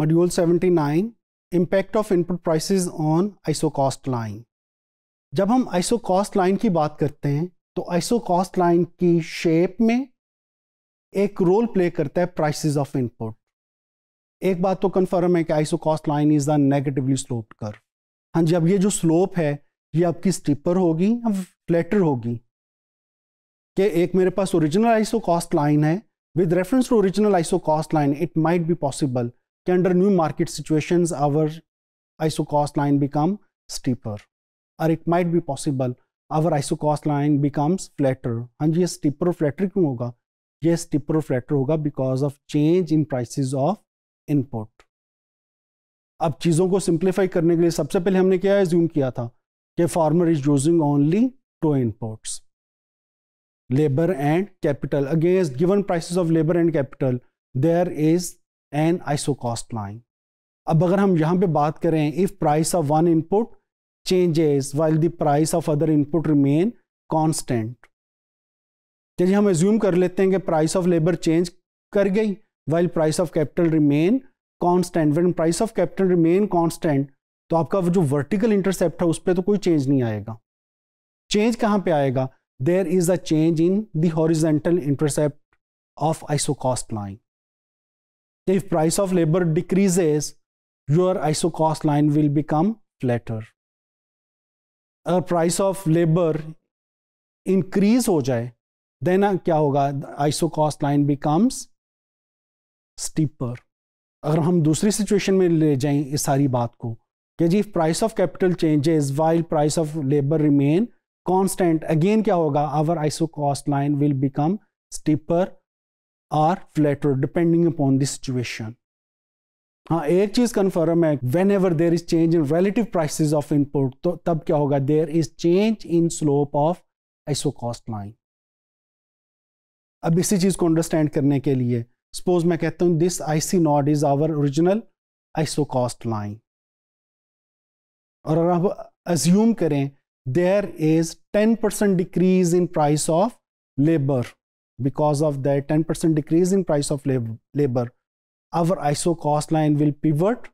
Module 79 impact of input prices on iso cost line जब हम iso cost line की बात करते हैं तो आइसो कॉस्ट लाइन की शेप में एक रोल प्ले करता है प्राइसेस ऑफ इनपुट एक बात तो कन्फर्म है कि iso cost line is the negatively sloped curve हाँ जी अब ये जो स्लोप है ये आपकी स्टिपर होगी या फ्लैटर होगी कि एक मेरे पास ओरिजिनल आइसो कॉस्ट लाइन है with reference to original iso cost line it might be possible कि under new market situation our iso cost line become steeper और it might be possible our iso cost line becomes flatter हाँ जी ये steeper flatter क्यों होगा ये steeper flatter होगा because of change in prices of input अब चीजों को सिंप्लीफाई करने के लिए सबसे पहले हमने क्या एज्यूम किया था कि farmer is using only two inputs labour and capital against given prices of labour and capital there is and iso cost line अब अगर हम यहाँ पे बात करें if price of one input changes while the price of other input remain constant चलिए हम assume कर लेते हैं कि प्राइस ऑफ लेबर चेंज कर गई while price of capital remain constant when price of capital remain constant तो आपका जो वर्टिकल इंटरसेप्ट है उस पर तो कोई चेंज नहीं आएगा चेंज कहाँ पे आएगा there is a change in the horizontal intercept of iso cost line If price of labor decreases, your ISO cost line will become flatter. अगर प्राइस ऑफ लेबर इंक्रीज हो जाए देन क्या होगा iso cost line becomes steeper अगर हम दूसरी situation में ले जाएं इस सारी बात को कि जी price of capital changes while price of labour remain constant again क्या होगा our iso cost line will become steeper or flatter depending upon the situation हाँ एक चीज कन्फर्म है whenever there is change in relative prices of input तो तब क्या होगा there is change in slope of iso cost line अब इसी चीज को अंडरस्टैंड करने के लिए सपोज मैं कहता हूं this I C not is our original iso cost line और अगर आप अज्यूम करें there is ten percent decrease in price of labour because of that 10% decrease in price of labor our iso cost line will pivot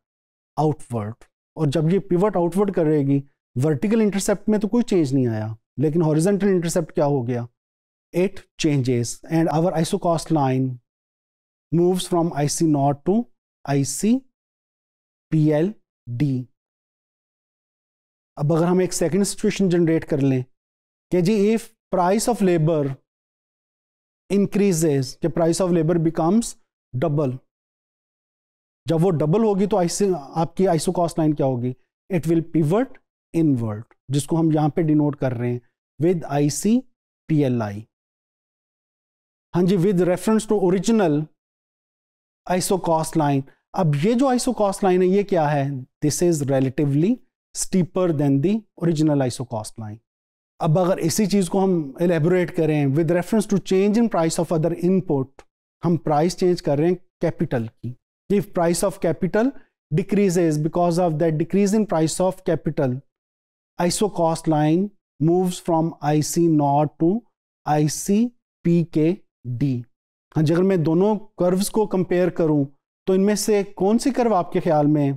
outward और जब ये pivot outward करेगी vertical intercept में तो कोई change नहीं आया लेकिन horizontal intercept क्या हो गया it changes and our iso cost line moves from ic naught to ic pld अब अगर हम एक सेकंड सिचुएशन जनरेट कर लें कि जी if price of labour increases के price of labour becomes double जब वो डबल होगी तो आईसी आपकी आइसो कॉस्ट लाइन क्या होगी इट विल पिवट इनवर्ट जिसको हम यहां पे डिनोट कर रहे हैं with I C P L I G with reference to original iso cost line अब ये जो आइसो कॉस्ट लाइन है ये क्या है this is relatively steeper than the original iso cost line अब अगर इसी चीज़ को हम एलेबोरेट करें with reference to change in price of other input हम प्राइस चेंज कर रहे हैं कैपिटल की if price of capital decreases because of that decrease in price of capital, ISO cost line moves from IC P K D हाँ जी अगर मैं दोनों कर्व्स को कंपेयर करूं तो इनमें से कौन सी कर्व आपके ख्याल में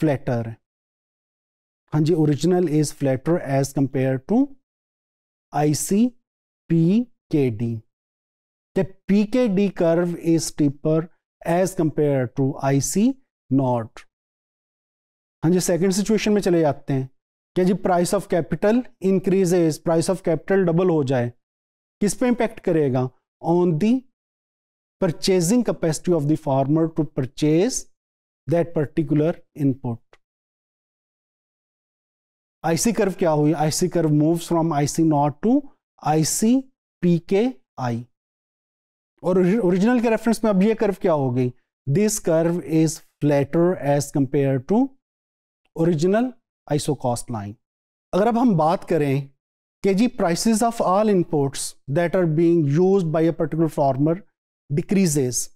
फ्लैटर है हाँ जी original is flatter as compare to I C P K D the PKD curve is as compare to I C not. हाँ जी सेकंड सिचुएशन में चले जाते हैं क्या जी price of capital increases price of capital double हो जाए किस पे इंपैक्ट करेगा on the purchasing capacity of the farmer to purchase that particular input IC curve क्या हुई IC curve moves from I C not to IC P K I और original के reference में अब ये कर्व क्या हो गई this curve is flatter as compare to original isocost line अगर अब हम बात करें कि जी prices of all inputs that are being used by a particular farmer decreases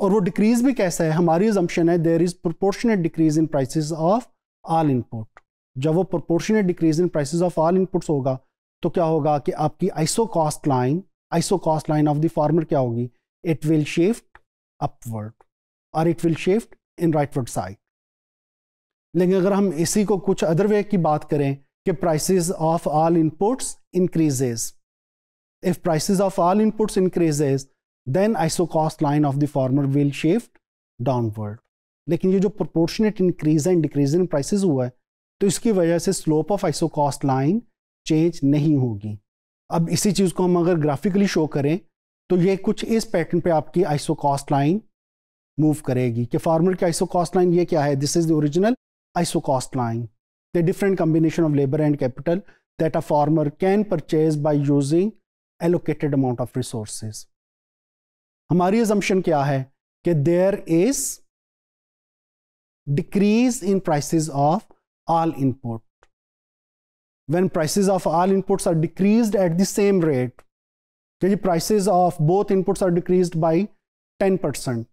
और वो डिक्रीज भी कैसा है हमारी जम्पन है there is proportionate decrease in prices of all input जब वो proportionate decrease in prices of all inputs होगा तो क्या होगा कि आपकी iso cost line iso cost line of the farmer क्या होगी इट विल शिफ्ट अपवर्ड और it will shift in rightward side लेकिन अगर हम इसी को कुछ अदर वे की बात करें कि prices of all inputs increases if prices of all inputs increases then iso cost line of the farmer will shift downward लेकिन ये जो proportionate increase and decrease in prices हुआ है तो इसकी वजह से slope of isocost line change नहीं होगी अब इसी चीज़ को हम अगर ग्राफिकली शो करें तो ये कुछ इस पैटर्न पे आपकी आइसोकॉस्ट लाइन मूव करेगी कि फार्मर की आइसोकॉस्ट लाइन ये क्या है this is the original isocost line the different combination of labour and capital that a farmer can purchase by using allocated amount of resources हमारी assumption क्या है कि there is decrease in prices of all input. When prices of all inputs are decreased at the same rate, the prices of both inputs are decreased by 10%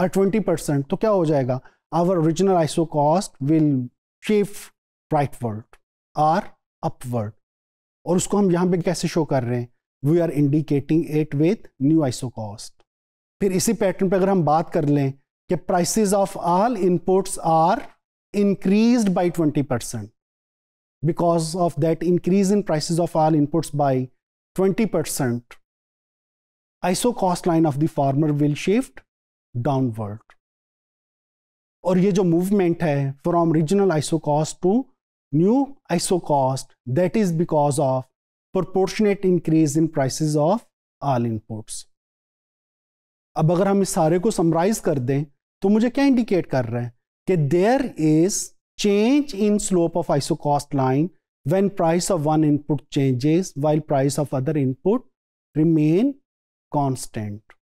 or 20%, तो क्या हो जाएगा Our original ISO cost will shift rightward or upward. और उसको हम यहाँ पे कैसे शो कर रहे हैं we are indicating it with new isocost फिर इसी पैटर्न पर अगर हम बात कर लें कि prices of all inputs increased by 20% because of that increase in prices of all inputs by 20%, ISO cost line of the farmer will shift downward. और ये जो movement है from original iso cost to new iso cost that is because of proportionate increase in prices of all inputs. अब अगर हम इस सारे को समराइज कर दें तो मुझे क्या इंडिकेट कर रहा है कि there is change in slope of iso cost line when price of one input changes while price of other input remain constant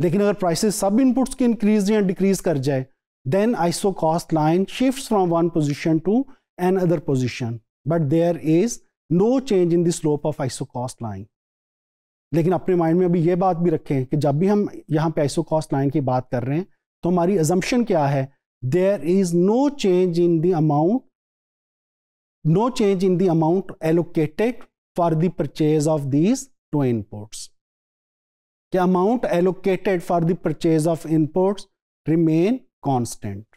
लेकिन अगर प्राइसेस सब इनपुट्स की इंक्रीज या डिक्रीज कर जाए then iso cost line shift from one position to another position but there is no change in the slope of iso cost line लेकिन अपने mind में अभी ये बात भी रखें कि जब भी हम यहाँ पे आइसो कॉस्ट लाइन की बात कर रहे हैं तो हमारी एजम्पन क्या है there is no change in the amount no change in the amount allocated for the purchase of these two inputs क्या amount allocated for the purchase of inputs remain constant